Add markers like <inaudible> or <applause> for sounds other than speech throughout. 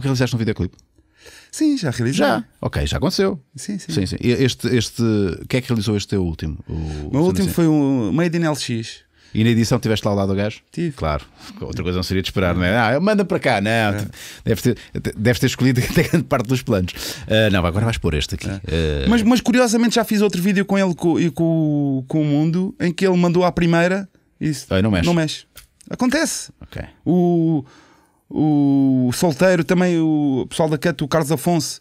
Nunca realizaste um videoclipe? Sim, já realizei. Já. Ok, já aconteceu. Sim, sim. sim, sim. Este, este, quem é que realizou este teu último? O meu último assim? foi um Made in LX. E na edição tiveste lá ao lado do gajo? Tive. Claro. Outra coisa não seria de esperar, não é? Ah, manda para cá. Não, é. tipo, deve deves, ter, deves ter escolhido <laughs> grande parte dos planos. Uh, não, agora vais pôr este aqui. É. Uh... Mas, mas, curiosamente já fiz outro vídeo com ele e com, com, com, o mundo em que ele mandou à primeira e disse, não mexe. Não mexe. Acontece. Ok. O o Solteiro, também o pessoal da Cut, o Carlos Afonso,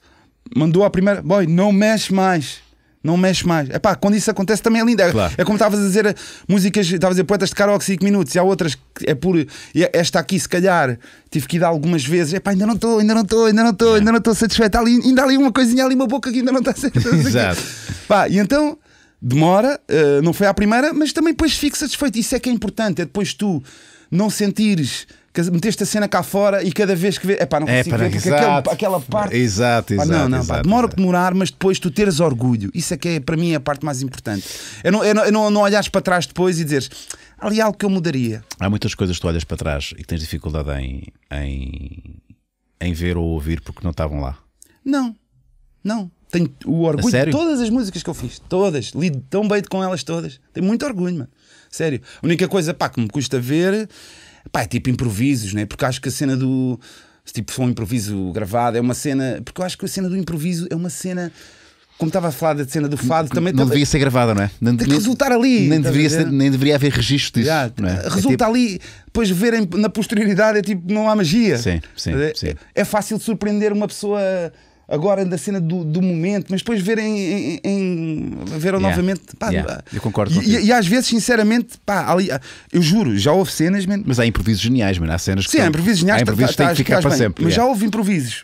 mandou a primeira: boy, não mexe mais. Não mexe mais. É pá, quando isso acontece também é lindo. É, claro. É como estavas a dizer eh, músicas, estavas a dizer poetas de karaoke 5 minutos e há outras que é por. É esta aqui, se calhar, tive que ir algumas vezes. É pá, ainda não estou, ainda não estou, ainda não estou, ainda não estou satisfeito. ali, ainda há ali uma coisinha, ali uma boca que ainda não está satisfeita. <laughs> Exato. Pá, e então demora, uh, não foi à primeira, mas também depois fico satisfeito. Isso é que é importante. É depois tu não sentires meteste a cena cá fora e cada vez que vê, epá, não é, consigo é, para, ver porque exato, aquela, aquela parte. Exato, exato. Pá, não, não, exato, pá, demora exato. a demorar, mas depois tu teres orgulho. Isso é que é para mim é a parte mais importante. É não, é não, é não, não olhares para trás depois e dizeres ali algo que eu mudaria. Há muitas coisas que tu olhas para trás e que tens dificuldade em, em, em ver ou ouvir porque não estavam lá. Não, não. Tenho o orgulho de todas as músicas que eu fiz, todas, lido tão bem com elas todas. Tenho muito orgulho, mano. Sério. A única coisa pá, que me custa ver Pá, é tipo improvisos, né? Porque acho que a cena do. Tipo, foi um improviso gravado, é uma cena. Porque eu acho que a cena do improviso é uma cena como estava a falar da cena do fado, também não devia ser gravada, não é? tem que resultar ali. Nem deveria, ser, nem deveria haver registro disso. Yeah, é? é? Resulta é tipo... ali, depois verem na posterioridade é tipo, não há magia. Sim, sim, é, sim. é, é fácil surpreender uma pessoa agora da cena do, do momento, mas depois verem em, em veram yeah. novamente. Pá, yeah. Eu concordo. E, e, às vezes, sinceramente, pá, ali, eu juro, já houve cenas, man. mas há improvisos geniais, mano. Há cenas que Sim, há improvisos geniais, há improvisos tá, tá, que ficar para bem, sempre. Mas yeah. já houve improvisos.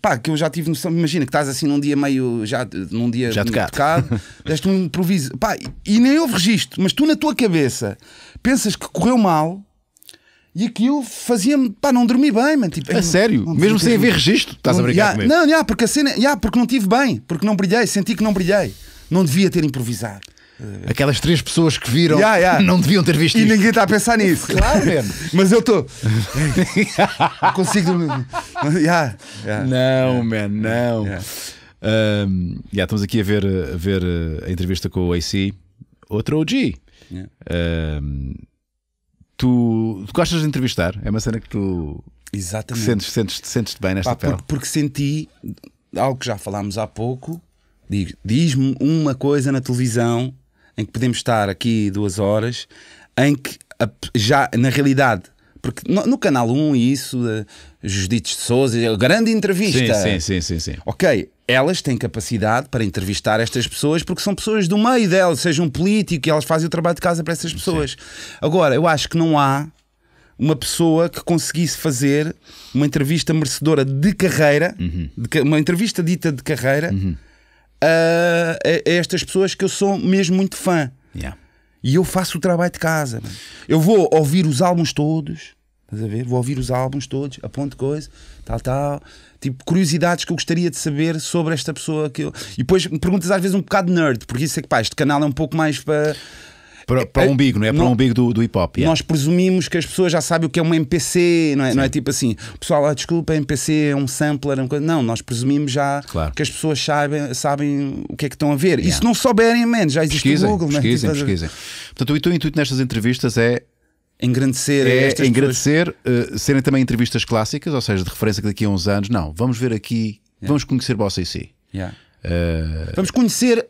Pá, que eu já tive noção, imagina que estás assim num dia meio, já num dia já tocado, tocado <laughs> deste um improviso, pá, e nem houve registro, mas tu na tua cabeça pensas que correu mal, e aquilo fazia-me, pá, não dormi bem, mano. Tipo, a sério? Não, não Mesmo sem haver registro? Estás a brincar já, comigo? Não, já, porque a cena, já, porque não tive bem, porque não brilhei, senti que não brilhei. Não devia ter improvisado. Eh, Aquelas três pessoas que viram yeah, yeah. não deviam ter visto E isto. ninguém está a pensar nisso. <laughs> claro, mesmo. Mas eu estou. <laughs> consigo. yeah, yeah. Não, é. man, é. não. Um, é. estamos aqui a ver, a ver eh, a entrevista com o AC, outro OG. Um, Tu, tu gostas de entrevistar? É uma cena que tu Exatamente. Sentes, sentes, sentes-te bem nesta Pá, pele? Porque, porque, senti algo que já falámos há pouco. Diz, diz-me uma coisa na televisão em que podemos estar aqui duas horas, em que já na realidade. Porque no, no Canal 1 isso, uh, eh, Judites de Souza, é grande entrevista. Sim, sim, sim, sim, sim. Ok, elas têm capacidade para entrevistar estas pessoas porque são pessoas do meio delas, sejam um político e elas fazem o trabalho de casa para essas pessoas. Sim. Agora, eu acho que não há uma pessoa que conseguisse fazer uma entrevista merecedora de carreira, uhum. de, uma entrevista dita de carreira, uhum. a, a, estas pessoas que eu sou mesmo muito fã. Yeah. E eu faço o trabalho de casa. Eu vou ouvir os álbuns todos, estás a ver? Vou ouvir os álbuns todos, aponto coisa, tal, tal tipo, curiosidades que eu gostaria de saber sobre esta pessoa. Que eu... E depois me perguntas às vezes um bocado nerd, porque isso é que, pá, este canal é um pouco mais para. Para, para é, o umbigo, não é? Para não, o umbigo do, do hip hop. Yeah. Nós presumimos que as pessoas já sabem o que é uma MPC, é? não é, Sim. não é tipo assim, pessoal, ah, desculpa, MPC é um sampler, é uma coisa. Não, nós presumimos já claro. que as pessoas sabem, sabem o que é que estão a ver. Yeah. E se não souberem, man, já existe pesquisem, o Google, né? pesquisem, não é? Pesquisem, pesquisem. Portanto, o intuito nestas entrevistas é Engrandecer é, estas engrandecer, uh, serem também entrevistas clássicas, ou seja, de referência que daqui a uns anos, não, vamos ver aqui, yeah. vamos conhecer vocês si. Yeah. Uh, vamos conhecer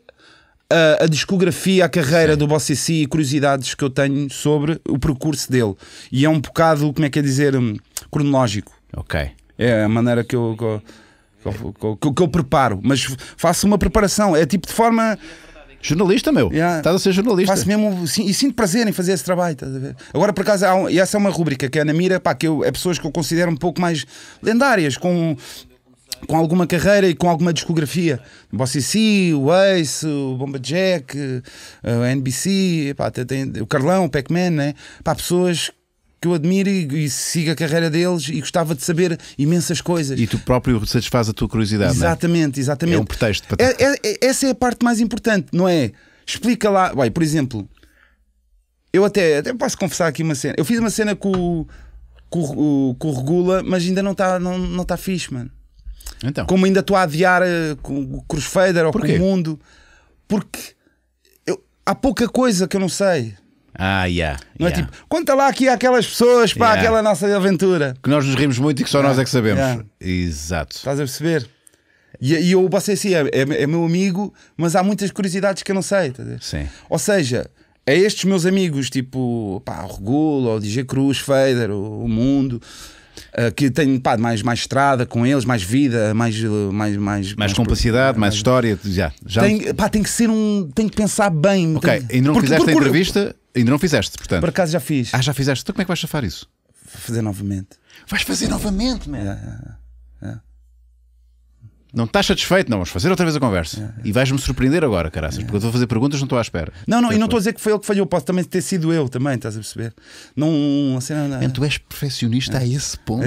a, a, discografia, a carreira Sim. do Bossy C e curiosidades que eu tenho sobre o percurso dele. E é um bocado, como é que é dizer, hum, cronológico. Ok. É a maneira que eu, que eu, que eu, que eu preparo. Mas faço uma preparação. É tipo de forma Jornalista, meu. Yeah. Estás a ser jornalista. Faço mesmo e sinto prazer em fazer esse trabalho, estás a ver? Agora, por acaso, um, e essa é uma rúbrica que é na mira, pá, que eu, é pessoas que eu considero um pouco mais lendárias, com, com alguma carreira e com alguma discografia. Bossy C, o Ace, o Bomba Jack, eh, o NBC, pá, tem, tem, o Carlão, o Pac-Man, né? Pá, pessoas que eu admiro e, e sigo a carreira deles e gostava de saber imensas coisas. E tu próprio satisfaz a tua curiosidade, é? Exatamente, é? exatamente. É um pretexto para é, é, é, Essa é a parte mais importante, não é? Explica lá, Ué, por exemplo, eu até, até posso confessar aqui uma cena. Eu fiz uma cena com, com, com o Regula, mas ainda não está não, não tá fixe, mano. Então. Como ainda estou a adiar eh, com o Crossfader ou Porquê? com o mundo. Porque eu, há pouca coisa que eu não sei. Ah, yeah. Não é yeah. é tipo, conta lá aqui aquelas pessoas, para yeah. aquela nossa aventura. Que nós nos rimos muito e que só yeah. nós é que sabemos. Exato. Estás a perceber? E, e eu passei assim, é, é, é, meu amigo, mas há muitas curiosidades que eu não sei. Sim. Ou seja, a é estes meus amigos, tipo, pá, o Regulo, o DJ Cruz, Fader, o, o Mundo. Uh, que tenho pá, mais, mais estrada com eles, mais vida, mais mais mais, mais, mais complicidade, mais, mais, história, já. já... Tem, pá, tem que ser um, tem que pensar bem. Ok, ainda não porque, fizeste porque, a entrevista. Ainda não fizeste, portanto. Por acaso já fiz. Ah, já fizeste. Então como é que vais safar isso? Vou fazer novamente. Vais fazer novamente, man? É, é, é. Não estás satisfeito? Não, vamos fazer outra vez a conversa. É, é. E vais-me surpreender agora, caraças, é. porque eu estou a fazer perguntas não estou à espera. Não, não, e não estou a dizer que foi ele que falhou, posso também ter sido eu também, estás a perceber? Não, assim, não, não. Então man, tu és perfeccionista a esse ponto.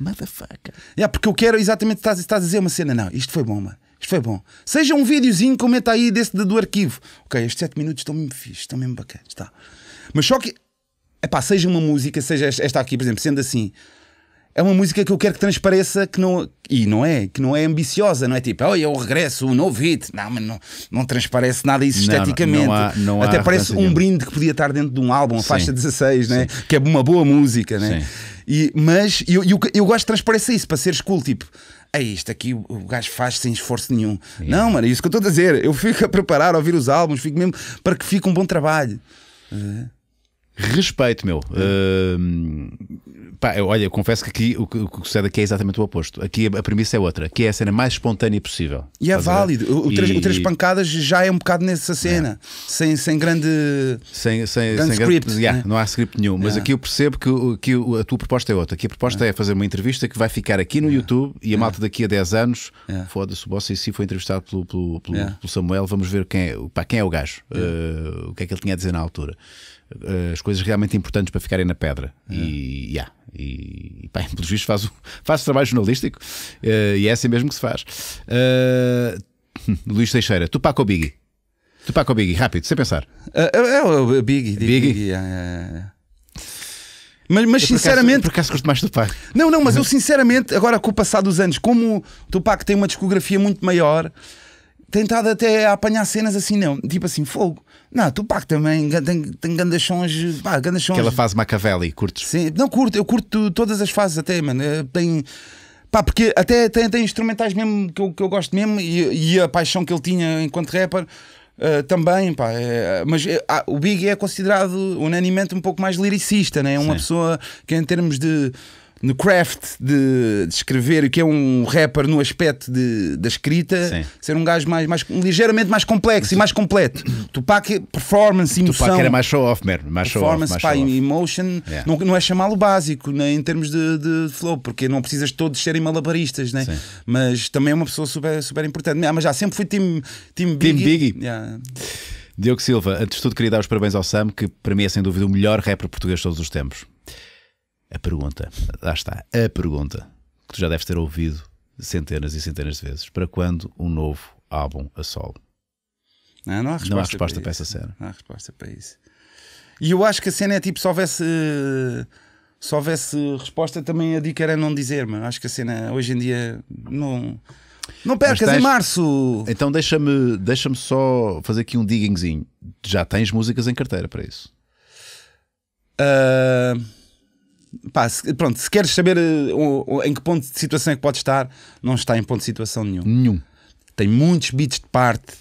Motherfucker. É, <laughs> porque eu quero exatamente, estás, estás a dizer uma cena, não, isto foi bom, mano. Isto foi é bom. Seja um videozinho, comenta aí desse do arquivo. Ok, estes 7 minutos estão mesmo fixos, estão mesmo bacanas. Tá. Mas só que, epá, seja uma música, seja esta aqui, por exemplo, sendo assim, é uma música que eu quero que transpareça que não e não é que não é ambiciosa não é tipo oh, eu é regresso um novo hit não mas não, não transparece nada isso não, esteticamente não há, não há até parece um brinde que podia estar dentro de um álbum a faixa 16 né que é uma boa música né Sim. e mas eu, eu, eu gosto de transparecer isso para seres cool tipo é isto aqui o gajo faz sem esforço nenhum. Yeah. Não, mano, é isso que eu estou a dizer. Eu fico a preparar, a ouvir os álbuns, fico mesmo para que fique um bom trabalho. Uh. Respeito, meu. Hum. Uh, pá, eu, olha, eu confesso que aqui o, que, o que sucede aqui é exatamente o oposto. Aqui a, a premissa é outra, que é a cena mais espontânea possível. E é válido. O, o, três, e, o três pancadas já é um bocado nessa cena, é. sem, sem grande. Sem, sem, grande sem script. Grande, yeah, né? Não há script nenhum. Mas é. aqui eu percebo que, que a tua proposta é outra. Aqui a proposta é. é fazer uma entrevista que vai ficar aqui no é. YouTube e a malta daqui a 10 anos. Foda-se, o Bossa e si foi entrevistado pelo, pelo, pelo, pelo, Samuel. Vamos ver quem é, pá, quem é o gajo, uh, o que é que ele tinha a dizer na altura. Uh, as coisas coisas realmente importantes para ficarem na pedra. É. E, yeah, e pá, <laughs> pelos vistos faz, faz trabalho jornalístico uh, e é assim mesmo que se faz. Uh, <laughs> Luís Teixeira, Tupac ou Biggie? Tupac ou Biggie? Rápido, sem pensar. Eh, é, é o Biggie. Biggie. Biggie é, é, mas, mas eu sinceramente. Por acaso, por gosto mais do Tupac. Não, não, mas eu <laughs> sinceramente, agora com o passar dos anos, como o Tupac tem uma discografia muito maior, tentado até a apanhar cenas assim, não, tipo assim, fogo. Não, Tupac também tem, tem grandes sons. Pá, grandes sons. Aquela fase Machiavelli, curtes? Sim, não curto, eu curto todas as fases até, mano. Eh, tem. Pá, porque até tem, tem instrumentais mesmo que eu, que eu gosto mesmo e, e a paixão que ele tinha enquanto rapper. Uh, também, pá, é, mas é, ah, o Big é considerado unanimemente um pouco mais liricista, né? é uma Sim. pessoa que, em termos de, no craft de, de escrever, que é um rapper no aspecto de, da escrita, Sim. ser um gajo mais, mais, ligeiramente mais complexo e mais completo. Tupac, performance, emoção. Tupac era mais show-off mesmo. Mais show performance, off, Performance, pá, emotion. Yeah. Não, não é chamá-lo básico nem em termos de, de, flow, porque não precisas todos serem malabaristas, né? mas também é uma pessoa super, super importante. Ah, mas já sempre fui Team, team Biggie. Team Biggie. Yeah. Diogo Silva, antes de tudo queria dar os parabéns ao Sam, que para mim é sem dúvida o melhor rapper português de todos os tempos. A pergunta, lá está, a pergunta que tu já deves ter ouvido centenas e centenas de vezes: para quando um novo álbum a solo? Não, não há resposta, não há resposta para, para essa cena. Não há resposta para isso. E eu acho que a cena é tipo: se houvesse, se houvesse resposta, também a dica era não dizer, mas acho que a cena hoje em dia não. Não percas tens... em março! Então deixa-me deixa só fazer aqui um diggingzinho. Já tens músicas em carteira para isso? Uh... Pá, se, pronto, se queres saber uh, em que ponto de situação é que pode estar, não está em ponto de situação nenhum. Nenhum. Tem muitos beats de parte,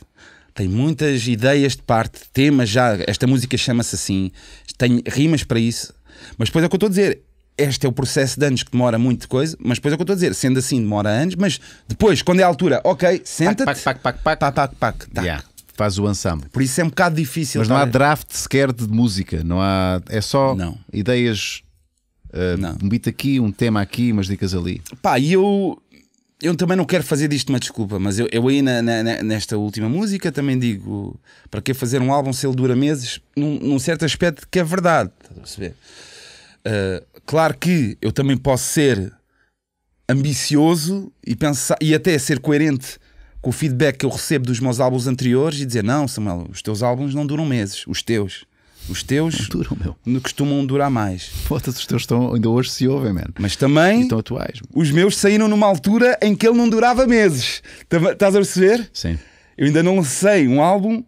tem muitas ideias de parte, temas já. Esta música chama-se assim, tem rimas para isso. Mas depois é o que eu estou a dizer. Este é o processo de anos que demora muito coisa, mas depois é o que eu estou a dizer. Sendo assim, demora anos, mas depois, quando é a altura, ok, senta-te. Pac, pac, pac, pac, pac, pac, pac, pac yeah faz o ensemble. Por isso é um bocado difícil. Mas não tá há draft sequer de música, não há. É só não. ideias Uh, um beat aqui, um tema aqui, umas dicas ali. Pá, e eu, eu também não quero fazer disto uma desculpa, mas eu, eu aí na, na, nesta última música também digo para que fazer um álbum se ele dura meses, num, num certo aspecto que é verdade. Uh, claro que eu também posso ser ambicioso e, pensar, e até ser coerente com o feedback que eu recebo dos meus álbuns anteriores e dizer: Não, Samuel, os teus álbuns não duram meses, os teus. Os teus duram, meu. costumam durar mais. Foda-se, os teus estão, ainda hoje se ouvem, mano. Mas também. E estão atuais. Os meus saíram numa altura em que ele não durava meses. Estás a perceber? Sim. Eu ainda não lancei um álbum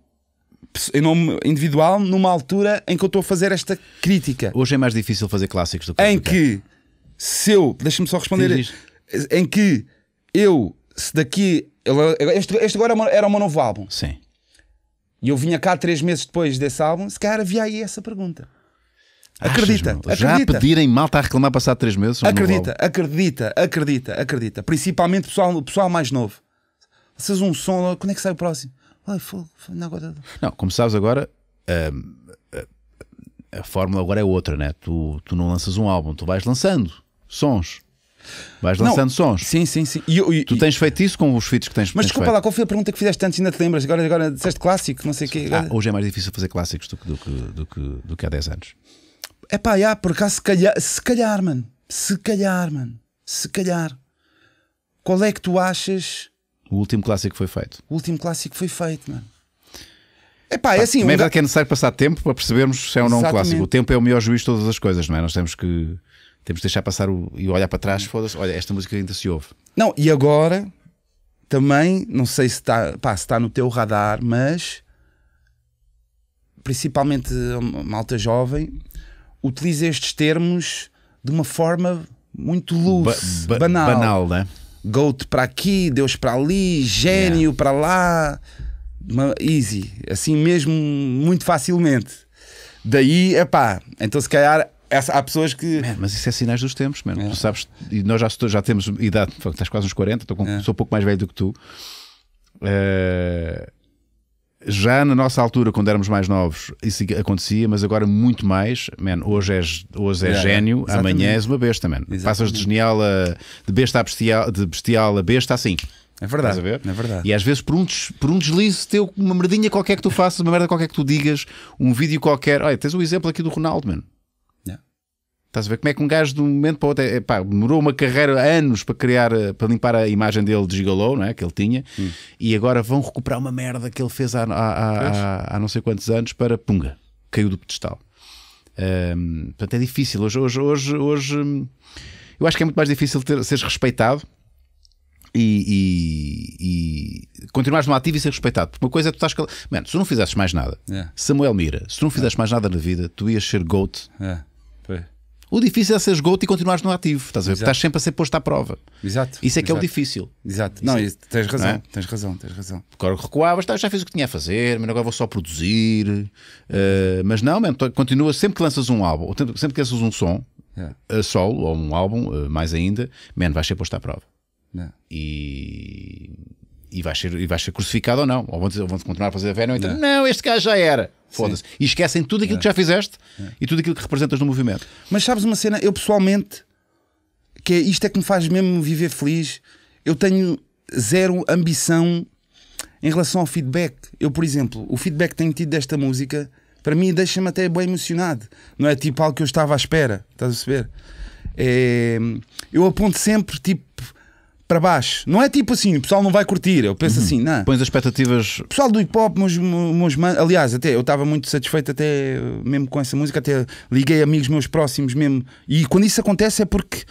em nome individual numa altura em que eu estou a fazer esta crítica. Hoje é mais difícil fazer clássicos do que Em que se eu. Deixa-me só responder. Em que eu, se daqui. Este, este agora é era o meu novo álbum. Sim e eu vinha cá três meses depois desse álbum, se calhar havia aí essa pergunta. Acredita, Achas, já pedirem malta a reclamar passar três meses? Acredita, acredita, acredita, acredita. Principalmente o pessoal, pessoal mais novo. Vocês um som, quando é que sai o próximo? não, não, como sabes agora, hum, a, a, a fórmula agora é outra, né? Tu, tu não lanças um álbum, tu vais lançando sons. Vais lançando não, sons. Sim, sim, sim. E, e, tu tens feito isso com os feats que tens Mas desculpa feito. lá, qual foi a pergunta que fizeste antes? Ainda te lembras? Agora, agora disseste clássico, não sei o quê. Ah, hoje é mais difícil fazer clássicos do que, do que, do que, do que há 10 anos. É pá, já, por acaso, se calhar, se calhar, mano. Se calhar, mano. Se calhar. Qual é que tu achas? O último clássico foi feito. O último clássico foi feito, mano. pá, é assim. Também um... é necessário passar tempo para percebermos se é ou não um clássico. O tempo é o melhor juiz de todas as coisas, não é? Nós temos que temos de deixar passar o, e olhar para trás, foda-se, olha, esta música ainda se ouve. Não, e agora também, não sei se está, pá, se está no teu radar, mas principalmente hum, malta jovem utiliza estes termos de uma forma muito luz ba ba banal. banal né? Goat para aqui, Deus para ali, gênio yeah. para lá, easy, assim mesmo, muito facilmente. Daí, é pá, então se calhar há pessoas que. Man, mas isso é sinais dos tempos, mano. É. Tu sabes, e nós já, já temos idade, estás quase uns 40, estou com, é. sou um pouco mais velho do que tu. Uh, já na nossa altura, quando éramos mais novos, isso acontecia, mas agora muito mais. Man, hoje és, hoje és é, é. gênio, amanhã és uma besta, mano. Passas de genial a, de besta a bestial, de bestial a besta assim. É verdade, é verdade. E às vezes por um, des, por um deslize teu, uma merdinha qualquer que tu faças, uma merda qualquer que tu digas, um vídeo qualquer. Olha, tens o um exemplo aqui do Ronaldo, mano. Estás a ver como é que um gajo de um momento para o outro é, demorou uma carreira anos para criar, eh, para limpar a imagem dele de gigolô, não é? Que ele tinha, hum. e agora vão recuperar uma merda que ele fez há, há, há, há não sei quantos anos para punga, caiu do pedestal. Um, portanto, é difícil. Hoje, hoje, hoje, hoje hum, eu acho que é muito mais difícil ter, seres respeitado e, e, e continuares no ativo e ser respeitado. Porque uma coisa é que tu estás Mano, se tu não fizesses mais nada, yeah. É. Samuel Mira, se tu não fizesses yeah. É. mais nada na vida, tu ias ser GOAT. Yeah o difícil é seres GOAT e continuares no ativo. Estás a ver? Estás sempre a ser posto à prova. Exato. Isso é que é o difícil. Exato. Não, isso, tens é, razão, não é? tens razão, tens razão. Agora recuavas, tá, já fiz o que tinha a fazer, mas agora vou só produzir. Uh, mas não, mesmo, continua sempre que lanças um álbum, ou sempre que lanças um som, yeah. É. solo, ou um álbum, uh, mais ainda, man, vais ser posto à prova. Yeah. É. E e vais ser, e vais ser crucificado ou não. Ou vão-te vão continuar a fazer a fé, não, então, não. É. não, este gajo já era. Foda-se. E esquecem tudo aquilo que é. já fizeste é. e tudo aquilo que representas no movimento. Mas sabes uma cena, eu pessoalmente, que é, isto é que me faz mesmo viver feliz. Eu tenho zero ambição em relação ao feedback. Eu, por exemplo, o feedback que tenho tido desta música, para mim, deixa-me até bem emocionado. Não é tipo algo que eu estava à espera, estás a perceber? É... eu aponto sempre, tipo para baixo. Não é tipo assim, o pessoal não vai curtir. Eu penso uhum. assim, não. Pões as expectativas. pessoal do hip hop, meus, meus man... aliás, até eu estava muito satisfeito, até mesmo com essa música, até liguei amigos meus próximos mesmo. E quando isso acontece é porque.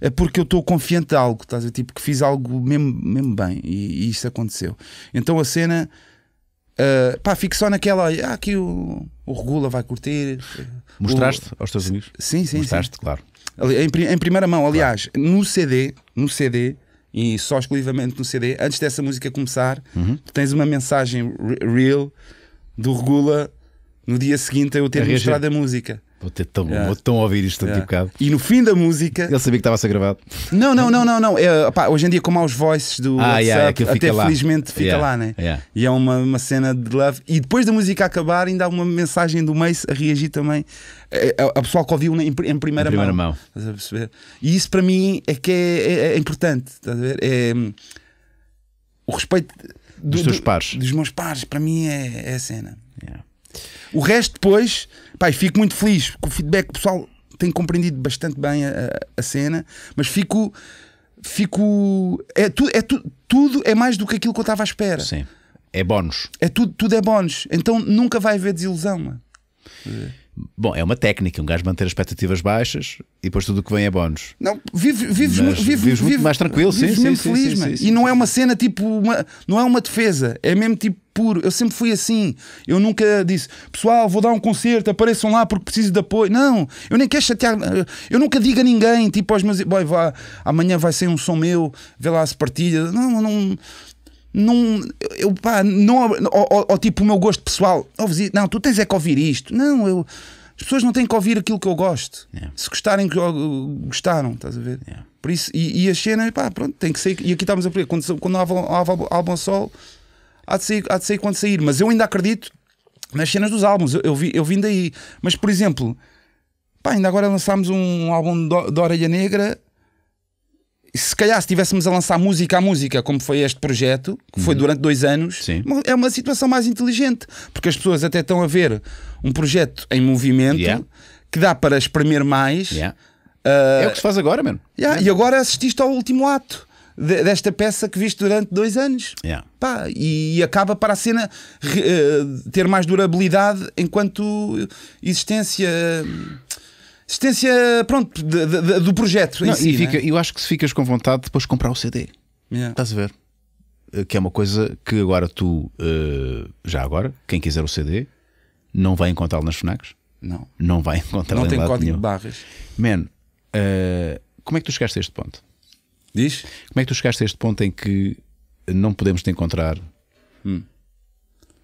É porque eu estou confiante de algo, estás a tipo que fiz algo mesmo, mesmo bem e, e isso aconteceu. Então a cena, uh, pá, fico só naquela, ah, aqui o, o Regula vai curtir. Mostraste o... aos teus amigos? Sim, sim. Mostraste, sim. claro. Em, em, primeira mão, aliás, claro. no CD, no CD, e só exclusivamente no CD, antes dessa música começar, uhum. tens uma mensagem real do Regula no dia seguinte a eu ter a mostrado a música. Vou ter tão, yeah. vou tão ouvir isto yeah. um bocado. E no fim da música. Ele sabia que estava a ser gravado. Não, não, não, não. não. É, hoje em dia, como há os voices do ah, WhatsApp, yeah, é até lá. felizmente fica yeah. lá, né? Yeah. E é uma, uma cena de love. E depois da música acabar, ainda há uma mensagem do Mace a reagir também. É, é, a, a pessoal que ouviu em, em primeira, em primeira mão. mão. Estás a perceber? E isso para mim é que é, é, é importante. Estás a ver? É, o respeito do, dos teus do, Dos meus pares, para mim é, é a cena. Yeah. O resto, depois, pai, fico muito feliz com o feedback. O pessoal tem compreendido bastante bem a, a cena, mas fico. Fico. É, tu, é tu, tudo é mais do que aquilo que eu estava à espera. Sim. É bónus. É tudo, tudo é bónus. Então nunca vai haver desilusão. Mano. É. Bom, é uma técnica, um gajo manter as expectativas baixas e depois tudo o que vem é bónus. Não, vive, vives, Mas, vives muito mais tranquilo, vives sim, mesmo sim, feliz, sim, sim, E não é uma cena tipo, uma, não é uma defesa, é mesmo tipo puro. Eu sempre fui assim. Eu nunca disse, pessoal, vou dar um concerto, apareçam lá porque preciso de apoio. Não, eu nem quero chatear. Eu nunca digo a ninguém, tipo aos meus. Boy, vá, amanhã vai ser um som meu, vê lá se partilha. Não, não, não, eu pá, não, ou, tipo o meu gosto pessoal, não, tu tens é que ouvir isto, não, eu, as pessoas não têm que ouvir aquilo que eu gosto, yeah. se gostarem, gostaram, estás a ver? Yeah. Por isso, e, e as cenas, pá, pronto, tem que sair, e aqui estamos a ver, quando, quando há, há, álbum sol há de, sair, há de sair quando sair, mas eu ainda acredito nas cenas dos álbuns, eu, eu, vi, eu vim daí, mas por exemplo, pá, ainda agora lançámos um álbum da Orelha Negra se calhar se estivéssemos a lançar música a música, como foi este projeto, que foi uhum. durante dois anos, Sim. é uma situação mais inteligente, porque as pessoas até estão a ver um projeto em movimento yeah. que dá para espremer mais. Yeah. Uh, é o que se faz agora, mano. Yeah, e agora assististe ao último ato desta peça que viste durante dois anos. Yeah. Pá, e acaba para a cena uh, ter mais durabilidade enquanto existência. Uh, Existência, pronto, de, de, do projeto. Não, si, e né? fica, né? eu acho que se ficas com vontade, depois comprar o CD. Yeah. Estás a ver? Eh, que é uma coisa que agora tu, uh, já agora, quem quiser o CD, não vai encontrá-lo nas FNACs. Não. Não vai encontrá-lo Não tem código nenhum. de barras. Man, uh, como é que tu chegaste a este ponto? Diz? Como é que tu chegaste a este ponto em que não podemos te encontrar hum.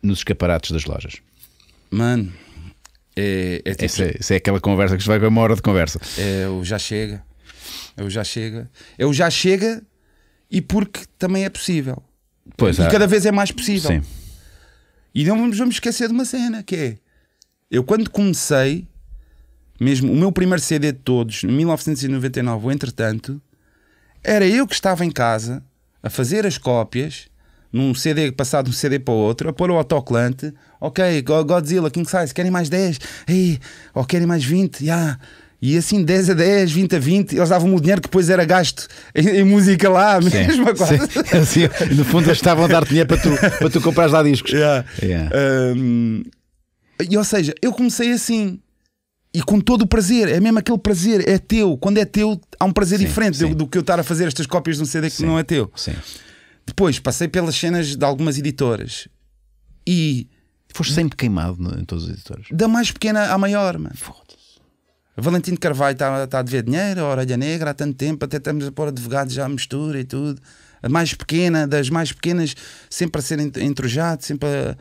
nos escaparates das lojas? Mano. É, é tipo, essa, é, essa, é aquela conversa que se vai para uma hora de conversa. É o já chega. É o já chega. É o já chega e porque também é possível. Pois e há. É. cada vez é mais possível. Sim. E não vamos, vamos esquecer de uma cena que é. Eu quando comecei, mesmo o meu primeiro CD de todos, em 1999, entretanto, era eu que estava em casa a fazer as cópias num CD passado de um CD para o outro, a pôr o autocolante, ok, Godzilla, King Size, querem mais 10, Ei, ou querem mais 20, yeah. e assim 10 a 10, 20 a 20, eles davam-me o dinheiro que depois era gasto em, em música lá, a mesma coisa. Sim. Assim, <laughs> no fundo, eles estavam a dar dinheiro para tu, para tu comprares lá discos. Yeah. Yeah. Um, e ou seja, eu comecei assim. E com todo o prazer, é mesmo aquele prazer, é teu. Quando é teu, há um prazer sim, diferente do, do, que eu estar a fazer estas cópias de um CD que não é teu. Sim. Depois passei pelas cenas de algumas editoras e. Foste sempre queimado né, em todas as editoras. Da mais pequena à maior, mano. Foda-se. Valentino Carvalho está tá a dever dinheiro, a Orelha Negra há tanto tempo, até estamos a pôr advogados já à mistura e tudo. A mais pequena, das mais pequenas, sempre a ser entrojado, sempre a.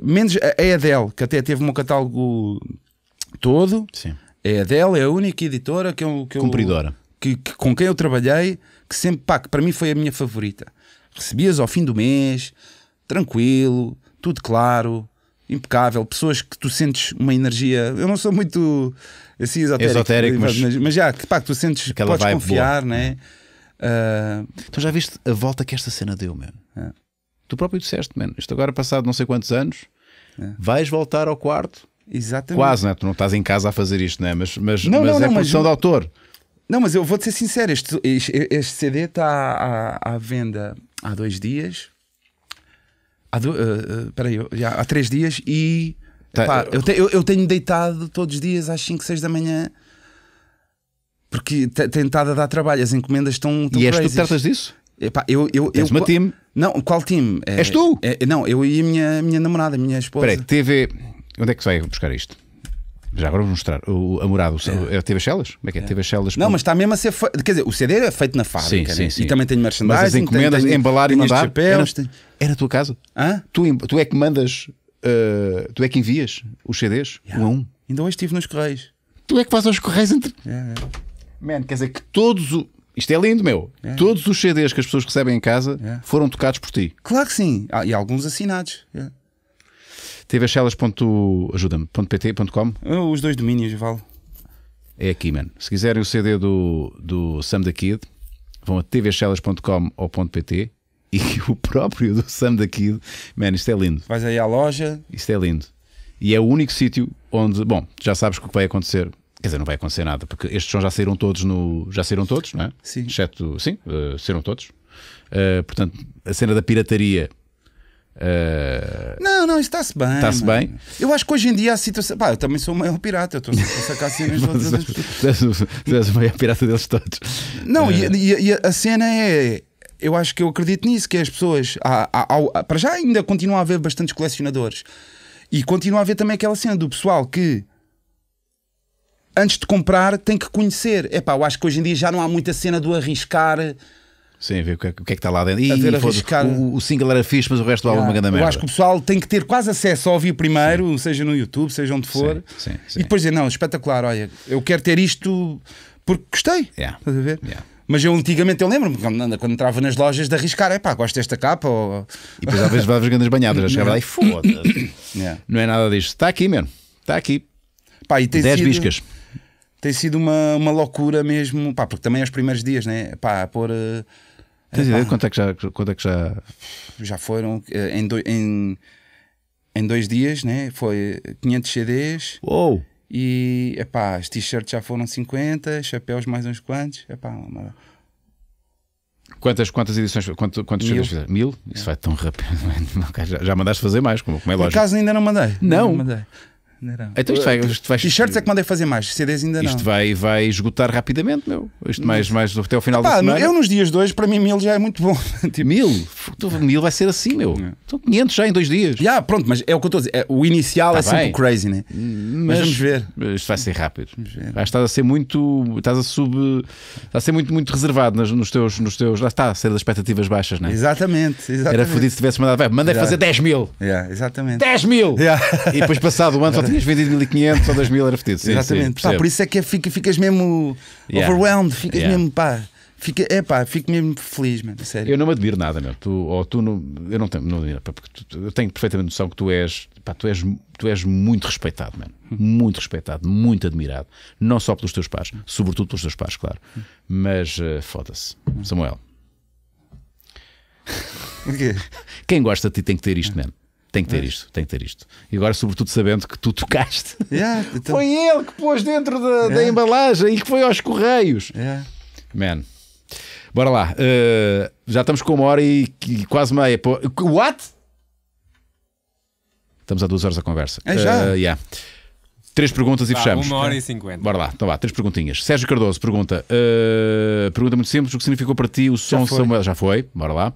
Menos a Dell que até teve um catálogo todo. Sim. A Dell, é a única editora que eu. Que eu, que, que, com quem eu trabalhei, que sempre, pá, que para mim foi a minha favorita. Recebias ao fim do mês, tranquilo, tudo claro, impecável, pessoas que tu sentes uma energia. Eu não sou muito assim esotérico, esotérico mas, mas, mas já que pá, que tu sentes que podes confiar, boa. né? Uh... Então já viste a volta que esta cena deu, mano? É. Ah. Tu próprio disseste, mano, isto agora passado não sei quantos anos, é. vais voltar ao quarto. Exatamente. Quase, né? Tu não estás em casa a fazer isto, né? Mas, mas, não, mas não, é não, produção mas... de autor. Não, mas eu vou-te ser sincero, este, este, este CD está à, à venda há dois dias. Há, do, uh, peraí, já, há três dias e. Tá, pá, eu, te, eu, eu, tenho deitado todos os dias às 5, 6 da manhã. Porque tem estado a dar trabalho, as encomendas estão. E és crazies. tu que tratas disso? Epá, eu, eu, Tens eu, uma time. Não, qual time? É, És tu? É, não, eu e a minha, minha namorada, a minha esposa. Espera TV. Onde é que vai buscar isto? Já agora vou mostrar. O, a morada, é. é. teve as celas? Como é que é? é. Teve as celas. Não, mas está mesmo a ser Quer dizer, o CD é feito na fábrica. Sim, né? sim, E também tenho merchandising. Mas as encomendas, tenho, embalar tenho e mandar. era, era, a tua casa. Hã? Tu, tu é que mandas, uh, tu é que envias os CDs, yeah. um a um. Ainda hoje estive nos Correios. Tu é que fazes os Correios entre. Yeah, é, yeah. É. Man, quer dizer que todos. O... Isto é lindo, meu. Yeah. Todos os CDs que as pessoas recebem em casa foram tocados por ti. Claro que sim. Ah, e alguns assinados tvchelas.ajuda-me.pt.com Os dois domínios, vale. É aqui, mano. Se quiserem o CD do, do Sam da Kid, vão a tvchelas.com ou .pt e <laughs> o próprio do Sam da Kid, mano, isto é lindo. Vais aí à loja. Isto é lindo. E é o único sítio onde, bom, já sabes o que vai acontecer Quer dizer, não vai acontecer nada, porque estes sons já saíram todos no. Já saíram todos, não é? Sim. Exceto. Sim, uh, saíram todos. Uh, portanto, a cena da pirataria Uh... Não, não, está-se bem. Está-se bem. Eu acho que hoje em dia a situação. Pá, eu também sou o maior pirata, eu estou a sacar <laughs> cenas todas. Tu és o maior pirata deles todos. Não, uh... e, e, a cena é. Eu acho que eu acredito nisso, que é as pessoas. Há, há, há, para já ainda continua a haver bastantes colecionadores. E continua a haver também aquela cena do pessoal que antes de comprar tem que conhecer. É pá, eu acho que hoje em dia já não há muita cena do arriscar Sim, ver o que é que está é lá dentro. E, arriscar... o, o single era fixe, mas o resto do álbum é uma grande merda. Eu acho que o pessoal tem que ter quase acesso ao ouvir primeiro, sim. seja no YouTube, seja onde for, sim, sim, sim. e depois dizer: não, espetacular, olha, eu quero ter isto porque gostei. Yeah. Estás a ver? Yeah. Mas eu antigamente eu lembro-me quando, quando entrava nas lojas de arriscar, é pá, gosto desta capa. Ou... E depois às vezes vai grandes banhadas, já chegava lá e <laughs> foda-se. Yeah. Não é nada disto. Está aqui, mesmo Está aqui. Pá, e 10 sido... biscas tem sido uma, uma loucura mesmo, pá, porque também é os primeiros dias, né? Pá, pôr uh, Tens ideia quanto é que já. Quanto é que já... já foram eh, em, do, em, em dois dias, né? Foi 500 CDs. Uou! E epá, as t-shirts já foram 50, chapéus mais uns quantos. Epá, uma... Quantas, quantas edições, quantos, quantos Mil. CDs fizeram? Mil? Isso é. vai tão rápido. <laughs> É? Já, já mandaste fazer mais, como, como é lógico. ainda não mandei. Não? não mandei. Ainda Então isto vai. Isto vai T-shirts é que mandei fazer mais, CDs ainda não. Isto vai, vai esgotar rapidamente, meu. Isto mais, mais até ao final Pá, da semana. Eu nos dias dois para mim, mil já é muito bom. <laughs> Tipo, mil? Então, mil vai ser assim, meu. É. Estão 500 já em dois dias. Já, pronto, mas é o que eu estou a dizer. É, o inicial tá é bem. sempre crazy, né? Mas, mas, vamos ver. Isto vai ser rápido. Vais estar a ser muito. Estás a sub. está a ser muito, muito reservado nos, nos teus. Nos teus lá está, a ser das expectativas baixas, né Exatamente, exatamente. Era fodido se tivesse mandado. Vai, mandei fazer 10 mil. Yeah, exatamente. 10 mil! Yeah. E depois passado o ano só <laughs> tinhas vendido 1500 ou 2000 era fedido. Sim, Exatamente. Sim, pá, por isso é que é, fica, ficas mesmo yeah. overwhelmed, ficas yeah. mesmo pá. Fica, é pá, fico mesmo feliz, mano, sério. Eu não me admiro nada, meu. Tu, ou tu não, eu não tenho, não admiro, porque tu, eu tenho perfeitamente noção que tu és, pá, tu és, tu és muito respeitado, mano. Muito respeitado, muito admirado. Não só pelos teus pais, sobretudo pelos teus pais, claro. Mas uh, foda-se, Samuel. Quem gosta de ti tem que ter isto, mano. Tem que ter isto, tem que ter isto. E agora, sobretudo, sabendo que tu tocaste. Yeah, <laughs> então... Foi ele que pôs dentro da, yeah. da, embalagem e que foi aos correios. Yeah. Man. Bora lá. Uh, já estamos com uma hora e, e quase meia. What? Estamos a duas horas a conversa. É já? Uh, yeah. Três perguntas e vá, fechamos. Uma hora e cinquenta. Bora lá, então vá, três perguntinhas. Sérgio Cardoso pergunta: uh, pergunta muito simples, o que significou para ti o som já Samuel? Já foi, bora lá.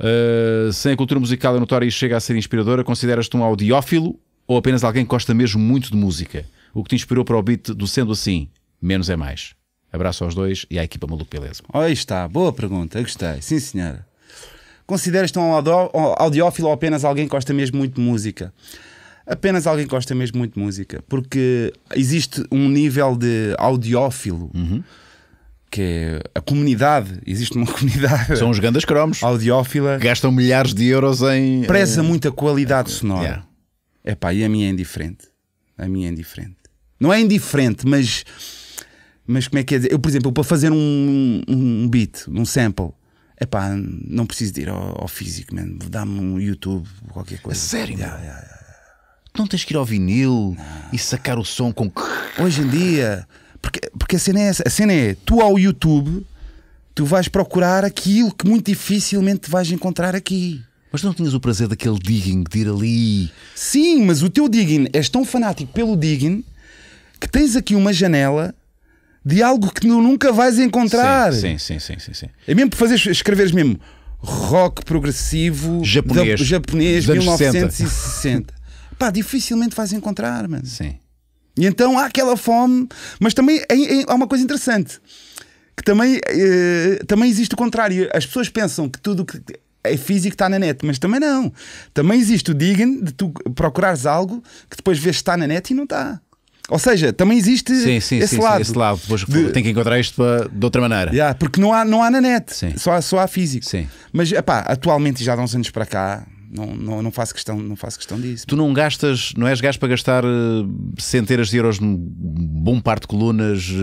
Uh, sem a cultura musical é notória e chega a ser inspiradora, consideras-te um audiófilo ou apenas alguém que gosta mesmo muito de música? O que te inspirou para o beat do Sendo Assim? Menos é mais. Abraço aos dois e à equipa Maluco Beleza. Aí está, boa pergunta, gostei. Sim, senhora. Consideras-te um audiófilo ou apenas alguém que gosta mesmo muito de música? apenas alguém gosta mesmo muito de música, porque existe um nível de audiófilo. Uhum. Que é a comunidade, existe uma <laughs> comunidade. São os grandes cromos. Audiófila. Gastam milhares de euros em. Preza em... muito a qualidade sonora. Yeah. Epá, e a minha é indiferente. A minha é indiferente. Não é indiferente, mas. Mas como é que é Eu, por exemplo, para fazer um, um beat, um sample, epá, não preciso de ir ao, ao físico, mano. Dá-me um YouTube, qualquer coisa. É sério, yeah, yeah, yeah não tens que ir ao vinil não. e sacar o som com. <laughs> Hoje em dia. Porque, porque a cena é essa. A cena é tu ao YouTube, tu vais procurar aquilo que muito dificilmente vais encontrar aqui. Mas não tinhas o prazer daquele digging de ir ali? Sim, mas o teu digging és tão fanático pelo digging que tens aqui uma janela de algo que nunca vais encontrar. Sim, sim, sim, sim, sim. É mesmo por fazer escreveres mesmo rock progressivo japonês, da, japonês 1960 pá, dificilmente vais encontrar, mano. Sim. E então há aquela fome, mas também é, é, há uma coisa interessante que também, eh, também existe o contrário. As pessoas pensam que tudo que é físico está na net, mas também não. Também existe o digno de tu procurares algo que depois vês que está na net e não está. Ou seja, também existe sim, sim, esse, sim, lado esse lado. Depois de... tem que encontrar isto eh, de outra maneira. Yeah, porque não há, não há na net, só, só há físico. Sim. Mas epá, atualmente, já há uns anos para cá, não, não, não, faço questão, não faço questão disso. Tu não gastas, não és gasto para gastar eh, centenas de euros num bom par de colunas, eh,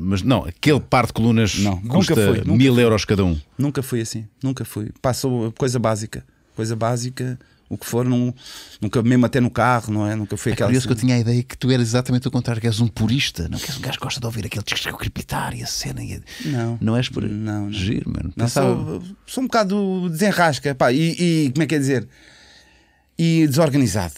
mas não, aquele par de colunas não, custa nunca foi mil nunca euros cada um. Nunca fui assim, nunca fui. Passou coisa básica, coisa básica o que for, nunca, mesmo até no carro, não é? Nunca foi é aquela. Curioso assim. que eu tinha a ideia que tu eras exatamente o contrário, que és um purista, não que és um gajo que gosta de ouvir aquele disco crepitar e a cena. E a... Não. Não és por. Não, não. Giro, mano. Pensava... Não, sou, sou um bocado desenrasca, pá, e, e como é que é dizer? e desorganizado.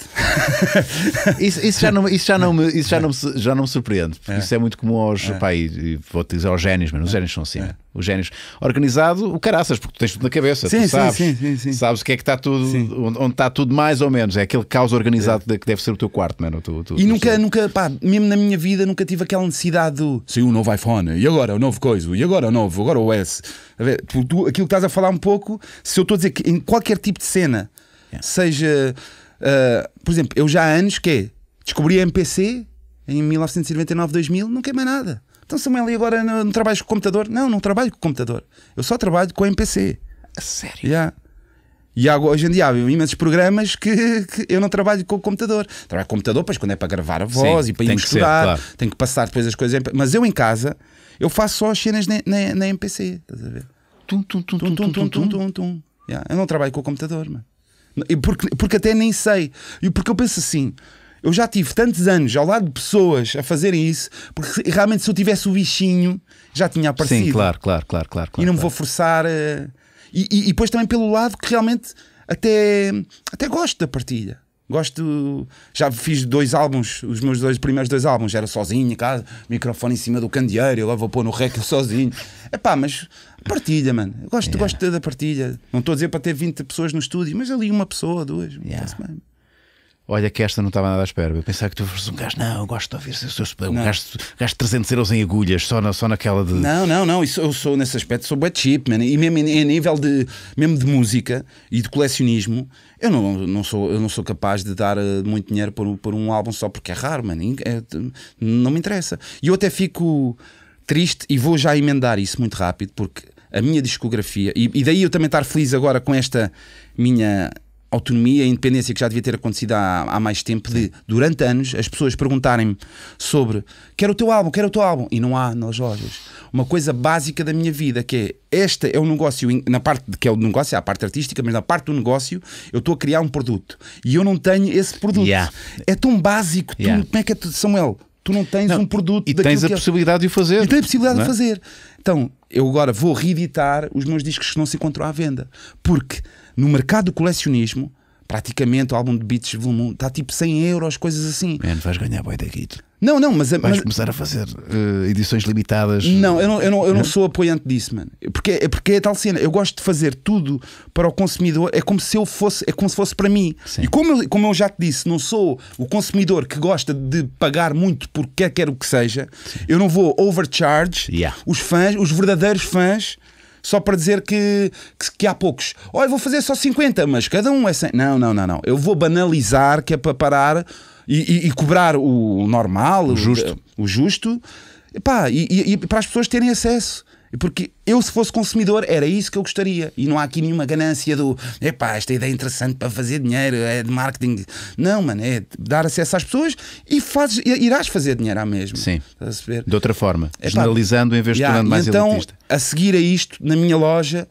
<laughs> isso, isso, já não, isso, já não me, isso já não, já não me surpreende. É. Isso é muito comum aos. É. e, vou te dizer aos génios, mas os é. génios são assim. É. Os génios. Organizado, o caraças, porque tu tens tudo na cabeça. Sim, tu sabes, sim, sim, sim, sabes o que é que está tudo. Onde, onde está tudo mais ou menos. É aquele caos organizado é. que deve ser o teu quarto, mano. É? Tu, tu, e nunca, nunca, pá, mesmo na minha vida, nunca tive aquela necessidade do. Saiu um novo iPhone, e agora o novo coisa, e agora o novo, agora o S. A ver, tu, aquilo que estás a falar um pouco, se eu estou a dizer que em qualquer tipo de cena Seja, uh, por exemplo, eu já há anos que é, descobri a MPC em 1999, 2000, não quer mais nada. Então, Samuel, e agora não, não trabalhas com computador? Não, não trabalho com computador. Eu só trabalho com a MPC. A sério? Yeah. E há, hoje em dia há imensos programas que, que, eu não trabalho com o computador. Trabalho com o computador, pois quando é para gravar a voz Sim, e para ir misturar, claro. tenho que passar depois as coisas. Mas eu em casa, eu faço só as cenas na, na, na MPC. Estás a ver? Tum, tum, tum, tum, tum, tum, tum, tum, tum, tum. Yeah. Eu não trabalho com o computador, mano. Porque, porque até nem sei. E porque eu penso assim. Eu já tive tantos anos ao lado de pessoas a fazerem isso, porque realmente se eu tivesse o bichinho, já tinha aparecido. Sim, claro, claro, claro, claro. claro e não me vou forçar. A... E, e, e depois também pelo lado que realmente até, até gosto da partilha. Gosto. Já fiz dois álbuns, os meus dois primeiros dois álbuns, era sozinho, casa, microfone em cima do candeeiro, eu lá vou pôr no rec <laughs> sozinho. É pá, mas partilha, mano. gosto, yeah. gosto da partilha. Não estou a dizer para ter 20 pessoas no estúdio, mas ali uma pessoa, duas. Yeah. Olha, que esta não estava nada à espera. Eu pensava que tu fosse um gajo, não, gosto de ouvir um gajo, de 300 euros em agulhas, só, na, só naquela de. Não, não, não, isso, eu sou nesse aspecto, sou bad cheap, man. E mesmo em, nível de, mesmo de música e de colecionismo, eu não, não, sou, eu não sou capaz de dar eh, muito dinheiro por, por um álbum só porque é raro, mano. É, eh, não me interessa. E eu até fico triste e vou já emendar isso muito rápido porque a minha discografia, e, e daí eu também estar feliz agora com esta minha autonomia e independência que já devia ter acontecido há, há mais tempo, de durante anos as pessoas perguntarem-me sobre quero o teu álbum, quero o teu álbum, e não há nas lojas. Uma coisa básica da minha vida que é esta é o um negócio, na parte que é o negócio, é a parte artística, mas na parte do negócio eu estou a criar um produto e eu não tenho esse produto. Yeah. É tão básico, tu, yeah. como é que é, Samuel? Tu não tens não, um produto e tens a é- possibilidade é... de o fazer. E tens a possibilidade é? de fazer. Então, eu agora vou reeditar os meus discos que não se encontram à venda. Porque no mercado do colecionismo, praticamente o álbum de Beats Volume 1 está tipo 100 euros, coisas assim. Mano, vais ganhar boi daqui. Não, não, mas. É- Vais mas... começar a fazer uh, edições limitadas. Não, eu não, eu não, eu não sou apoiante disso, mano. Porque, é, é porque é tal cena. Eu gosto de fazer tudo para o consumidor. É como se eu fosse, é como se fosse para mim. Sim. E como eu, como eu já te disse, não sou o consumidor que gosta de pagar muito por quer quer o que seja. Sim. Eu não vou overcharge yeah. os fãs, os verdadeiros fãs só para dizer que, que, que há poucos. Olha, vou fazer só 50, mas cada um é 100. Não, não, não, não. Eu vou banalizar que é para parar e, e, e cobrar o normal, o justo, o, justo e, e, e para as pessoas terem acesso. Porque eu, se fosse consumidor, era isso que eu gostaria. E não há aqui nenhuma ganância do epá, esta ideia é interessante para fazer dinheiro, é de marketing. Não, mano, é dar acesso às pessoas e fazes, irás fazer dinheiro à mesma. Sim. De outra forma, epá, generalizando em vez de yeah, tornando mais então, elitista. A seguir a isto, na minha loja,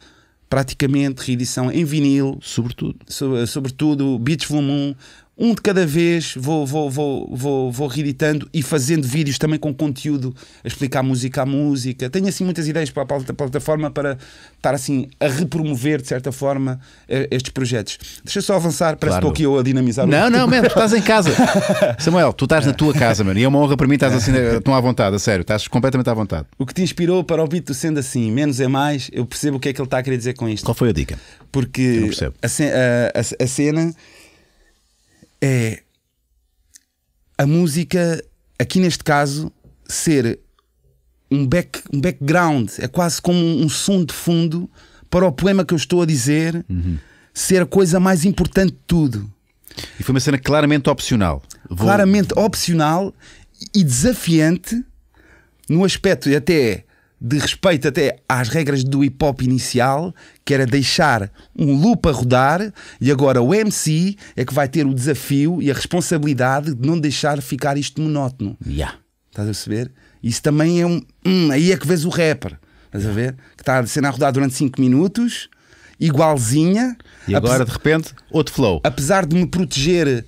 praticamente reedição em vinil. Sobretudo. So, sobretudo, Beach Volume 1 um de cada vez vou, vou, vou, vou, vou reeditando e fazendo vídeos também com conteúdo a explicar música a música. Tenho assim muitas ideias para a plataforma para estar assim a repromover de certa forma estes projetos. Deixa só avançar, parece claro. que estou aqui a dinamizar Não, não, mesmo, estás em casa. <laughs> Samuel, tu estás na tua casa, mano, e é uma honra para mim estás assim <laughs> tão à vontade, a sério, estás completamente à vontade. O que te inspirou para o Bito sendo assim, menos é mais, eu percebo o que é que ele está a querer dizer com isto. Qual foi a dica? Porque a, a, a, a cena é a música, aqui neste caso, ser um, back, um background, é quase como um, som de fundo para o poema que eu estou a dizer uhum. ser a coisa mais importante de tudo. E foi uma cena claramente opcional. Vou... Claramente opcional e desafiante no aspecto até é, de respeito até às regras do hip hop inicial, que era deixar um loop a rodar, e agora o MC é que vai ter o desafio e a responsabilidade de não deixar ficar isto monótono. Yeah. Estás a perceber? Isso também é um. Hum, aí é que vês o rapper. Estás a ver? Que está a cena a rodar durante 5 minutos, igualzinha. E agora, de repente, outro flow. Apesar de me proteger,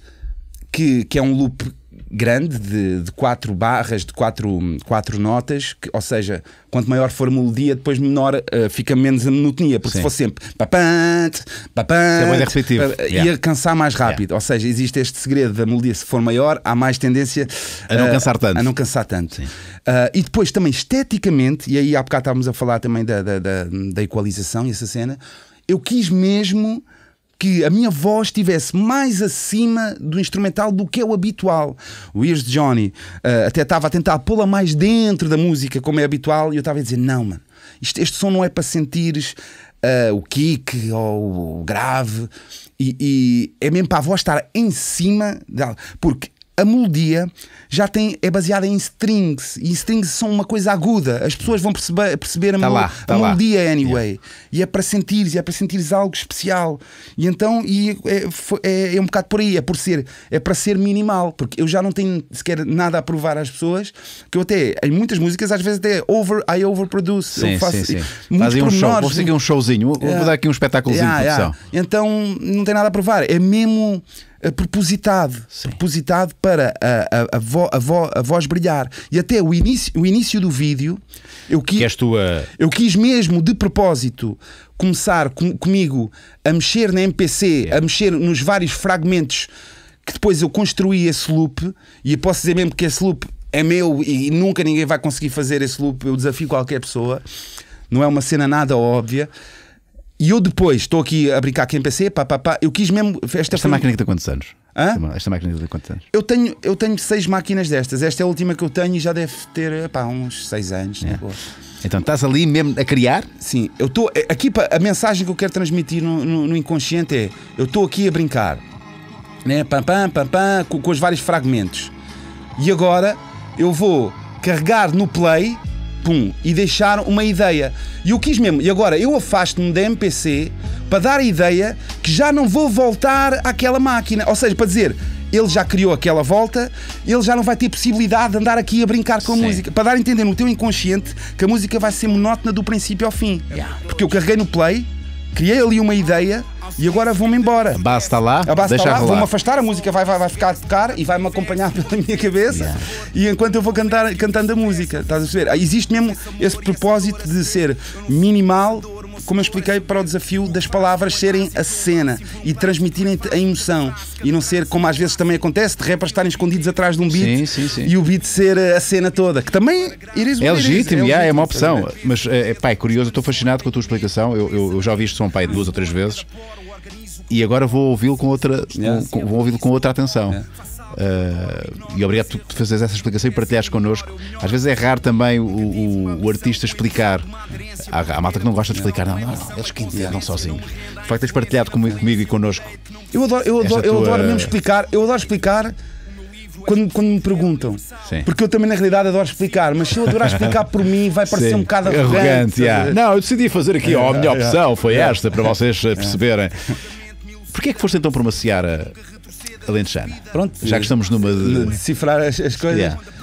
que, que é um loop grande de, de quatro barras, de quatro, quatro notas, que, ou seja, quanto maior for a melodia, depois menor uh, fica menos a monotonia, porque Sim. se for sempre papante, papante, é eh, eh, Ia yeah. cansar mais rápido. Yeah. Ou seja, existe este segredo da melodia, se for maior, há mais tendência a não uh, cansar tanto. A não cansar tanto. Uh, e depois também esteticamente, e aí há bocado estávamos a falar também da, da, da, da equalização e essa cena, eu quis mesmo que a minha voz estivesse mais acima do instrumental do que é o habitual. O Ears de Johnny uh, até estava a tentar pô-la mais dentro da música, como é habitual, e eu estava a dizer: não, mano, isto, este som não é para sentires uh, o kick ou o grave, e, e, é mesmo para a voz estar em cima dela. Porque a melodia já tem, é baseada em strings e strings são uma coisa aguda. As pessoas vão perceber, perceber a, tá mel lá, tá a melodia anyway. Yeah. E é para sentir, é para sentir algo especial. E então e é, é, é, um bocado por aí, é por ser, é para ser minimal, porque eu já não tenho sequer nada a provar às pessoas, que eu até em muitas músicas às vezes até over, I overproduce. Sim, eu faço sim, sim. Fazem um show, vou seguir um showzinho, vou, yeah. vou dar aqui um espetáculozinho yeah, de produção. Então não tem nada a provar, é mesmo eh, propositado, propositado para a, a, a, vo, a, vo, a, voz brilhar. E até o início, o início do vídeo, eu, tua... eu quis mesmo de propósito começar com, comigo a mexer na MPC, é. a mexer nos vários fragmentos que depois eu construí esse loop, e posso dizer mesmo que esse loop é meu e nunca ninguém vai conseguir fazer esse loop, eu desafio qualquer pessoa. Não é uma cena nada óbvia. E eu depois, estou aqui a brincar com o MPC, pá, pá, pá, eu quis mesmo. Esta, esta foi... máquina que tem quantos anos? Hã? Esta máquina tem quantos anos? Eu tenho, eu tenho seis máquinas destas. Esta é a última que eu tenho e já deve ter pá, uns seis anos. É. Tipo. Então estás ali mesmo a criar? Sim, eu estou. Eh, aqui a mensagem que eu quero transmitir no, no, no inconsciente é: eu estou aqui a brincar, né? pam, pam, pam, pam, com, com os vários fragmentos. E agora eu vou carregar no play pum, e deixar uma ideia. E eu quis mesmo, e agora eu afasto-me da MPC para dar a ideia que já não vou voltar àquela máquina. Ou seja, para dizer, ele já criou aquela volta, ele já não vai ter possibilidade de andar aqui a brincar com a Sim. música. Para dar a entender no teu inconsciente que a música vai ser monótona do princípio ao fim. Yeah. Porque eu carreguei no play, criei ali uma ideia e agora vou-me embora. Basta lá. Ah, basta deixa lá, vou-me afastar, a música vai, vai, vai ficar a tocar e vai-me acompanhar <laughs> pela minha cabeça. Yeah. E enquanto eu vou cantar, cantando a música, estás a perceber? Ah, existe mesmo esse propósito de ser minimal como eu expliquei, para o desafio das palavras serem a cena e transmitirem a emoção e não ser como às vezes também acontece, de rappers estarem escondidos atrás de um beat sim, sim, sim. e o beat ser a cena toda, que também é, legítimo, é, é, é uma opção. Mas é, pá, é curioso, estou fascinado com a tua explicação. Eu, eu, eu já ouvi isto são pai duas ou três vezes e agora vou ouvi-lo com outra yeah. com, vou ouvi com outra atenção yeah. Uh, e obrigado por fazeres essa explicação e partilhares connosco. Às vezes é raro também o, o, o artista explicar. Há, há malta que não gosta de explicar, não, não, não eles que entendam sozinhos. De facto, tens partilhado comigo, comigo e connosco. Eu adoro, eu adoro, eu adoro mesmo explicar, eu adoro explicar. Quando, quando, me perguntam. Sim. Porque eu também, na realidade, adoro explicar, mas se eu adorar explicar por mim, vai parecer Sim. um bocado arrogante. arrogante yeah. Não, eu decidi fazer aqui, ó, a minha opção foi é. esta, para vocês eh, perceberem. É. Porquê é que foste então uma seara alentejana. Pronto, já que estamos numa de. Decifrar as, as coisas. Yeah.